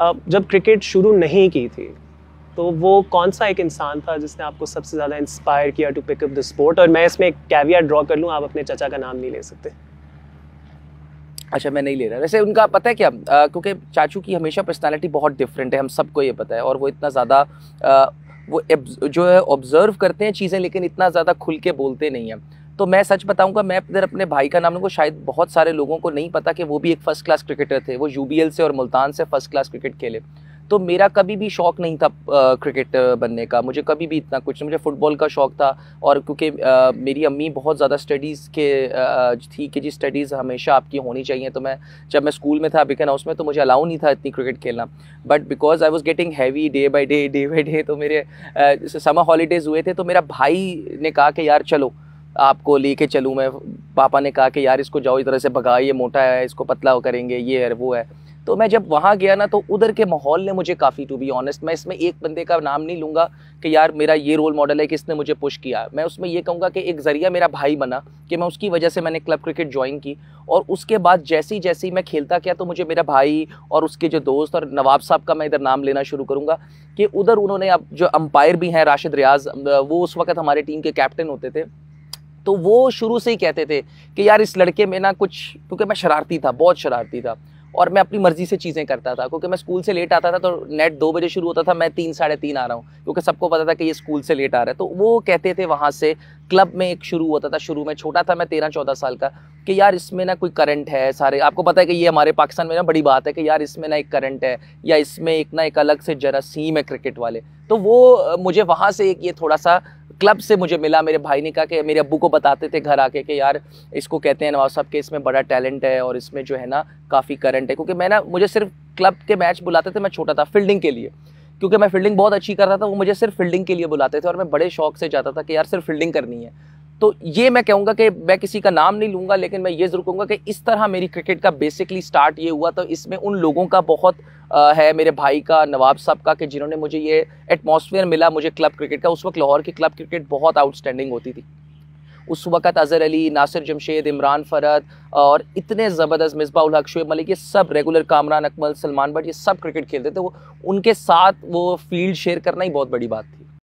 जब क्रिकेट शुरू नहीं की थी तो वो कौन सा एक इंसान था जिसने आपको सबसे ज़्यादा इंस्पायर किया टू पिकअप द स्पोर्ट और मैं इसमें एक कैविया ड्रॉ कर लूँ आप अपने चचा का नाम नहीं ले सकते अच्छा मैं नहीं ले रहा वैसे उनका पता है क्या आ, क्योंकि चाचू की हमेशा पर्सनालिटी बहुत डिफरेंट है हम सबको ये पता है और वो इतना ज़्यादा वो जो है ऑब्ज़र्व करते हैं चीज़ें लेकिन इतना ज़्यादा खुल के बोलते नहीं हैं तो मैं सच बताऊंगा मैं इधर अपने भाई का नाम लूँगा शायद बहुत सारे लोगों को नहीं पता कि वो भी एक फ़र्स्ट क्लास क्रिकेटर थे वो यू से और मुल्तान से फ़र्स्ट क्लास क्रिकेट खेले तो मेरा कभी भी शौक़ नहीं था क्रिकेट बनने का मुझे कभी भी इतना कुछ मुझे फ़ुटबॉल का शौक़ था और क्योंकि मेरी अम्मी बहुत ज़्यादा स्टडीज़ के आ, थी कि जी स्टडीज़ हमेशा आपकी होनी चाहिए तो मैं जब मैं स्कूल में था बिकन हाउस में तो मुझे अलाउ नहीं था इतनी क्रिकेट खेलना but because I was getting heavy day by day day by day तो मेरे समर हॉलीडेज़ हुए थे तो मेरा भाई ने कहा कि यार चलो आपको लेके चलूँ मैं पापा ने कहा कि यार इसको जाओ इस तरह से भगा ये मोटा है इसको पतला करेंगे ये है वो है तो मैं जब वहाँ गया ना तो उधर के माहौल ने मुझे काफ़ी टू बी ऑनेस्ट मैं इसमें एक बंदे का नाम नहीं लूँगा कि यार मेरा ये रोल मॉडल है कि इसने मुझे पुश किया मैं उसमें ये कहूँगा कि एक ज़रिया मेरा भाई बना कि मैं उसकी वजह से मैंने क्लब क्रिकेट ज्वाइन की और उसके बाद जैसी जैसी मैं खेलता गया तो मुझे मेरा भाई और उसके जो दोस्त और नवाब साहब का मैं इधर नाम लेना शुरू करूँगा कि उधर उन्होंने अब जो अम्पायर भी हैं राशिद रियाज वो उस वक्त हमारे टीम के कैप्टन होते थे तो वो शुरू से ही कहते थे कि यार इस लड़के में ना कुछ क्योंकि मैं शरारती था बहुत शरारती था और मैं अपनी मर्ज़ी से चीज़ें करता था क्योंकि मैं स्कूल से लेट आता था तो नेट दो बजे शुरू होता था मैं तीन साढ़े तीन आ रहा हूँ क्योंकि सबको पता था कि ये स्कूल से लेट आ रहा है तो वो कहते थे वहाँ से क्लब में एक शुरू होता था शुरू में छोटा था मैं तेरह चौदह साल का कि यार इसमें ना कोई करंट है सारे आपको पता है कि ये हमारे पाकिस्तान में ना बड़ी बात है कि यार इसमें ना एक करंट है या इसमें एक ना एक अलग से जरासीम है क्रिकेट वाले तो वो मुझे वहाँ से एक ये थोड़ा सा क्लब से मुझे मिला मेरे भाई ने कहा कि मेरे अबू को बताते थे घर आके कि यार इसको कहते हैं नवाज साहब के इसमें बड़ा टैलेंट है और इसमें जो है ना काफ़ी करंट है क्योंकि मैं ना मुझे सिर्फ क्लब के मैच बुलाते थे मैं छोटा था फील्डिंग के लिए क्योंकि मैं फील्डिंग बहुत अच्छी कर रहा था वो मुझे सिर्फ फील्डिंग के लिए बुलाते थे और मैं बड़े शौक से जाता था कि यार सिर्फ फील्डिंग करनी है तो ये मैं कहूँगा कि मैं किसी का नाम नहीं लूँगा लेकिन मैं ये ज़रूर कहूंगा कि इस तरह मेरी क्रिकेट का बेसिकली स्टार्ट ये हुआ तो इसमें उन लोगों का बहुत है मेरे भाई का नवाब साहब का कि जिन्होंने मुझे ये एटमोसफियर मिला मुझे क्लब क्रिकेट का उस वक्त लाहौर की क्लब क्रिकेट बहुत आउटस्टैंडिंग होती थी उस वक्त अज़हर अली नासिर जमशेद इमरान फ़रत और इतने ज़बरदस्त मिसबा हक शुएब मलिक ये सब रेगुलर कामरान अकमल सलमान भट्ट ये सब क्रिकेट खेलते थे वो तो उनके साथ वो फील्ड शेयर करना ही बहुत बड़ी बात थी